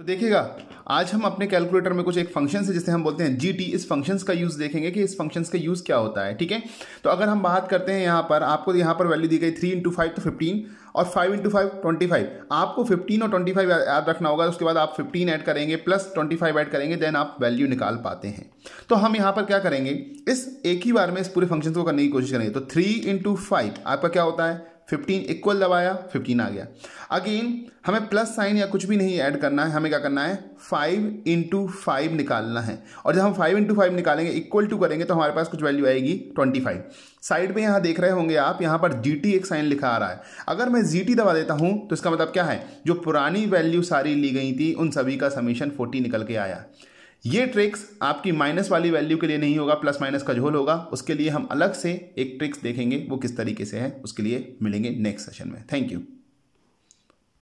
तो देखिएगा आज हम अपने कैलकुलेटर में कुछ एक फंक्शन है जिसे हम बोलते हैं जी टी इस फंक्शंस का यूज़ देखेंगे कि इस फंक्शंस का यूज़ क्या होता है ठीक है तो अगर हम बात करते हैं यहाँ पर आपको यहाँ पर वैल्यू दी गई थ्री इंटू फाइव तो फिफ्टीन और five into five twenty five आपको फिफ्टीन और ट्वेंटी फाइव याद रखना होगा उसके बाद आप फिफ्टीन ऐड करेंगे प्लस ट्वेंटी फाइव ऐड करेंगे देन आप वैल्यू निकाल पाते हैं तो हम यहाँ पर क्या करेंगे इस एक ही बार में इस पूरे फंक्शन को करने की कोशिश करेंगे तो थ्री इंटू फाइव आपका क्या होता है फिफ्टीन इक्वल दबाया फिफ्टीन आ गया अगेन हमें प्लस साइन या कुछ भी नहीं ऐड करना है हमें क्या करना है फाइव इंटू फाइव निकालना है और जब हम फाइव इंटू फाइव निकालेंगे इक्वल टू करेंगे तो हमारे पास कुछ वैल्यू आएगी ट्वेंटी फाइव साइड पर यहाँ देख रहे होंगे आप यहाँ पर जी टी एक साइन लिखा आ रहा है अगर मैं जी टी दबा देता हूँ तो इसका मतलब क्या है जो पुरानी वैल्यू सारी ली गई थी उन सभी का समीशन फोर्टी निकल के आया ये ट्रिक्स आपकी माइनस वाली वैल्यू के लिए नहीं होगा प्लस माइनस का झोल होगा उसके लिए हम अलग से एक ट्रिक्स देखेंगे वो किस तरीके से है उसके लिए मिलेंगे नेक्स्ट सेशन में थैंक यू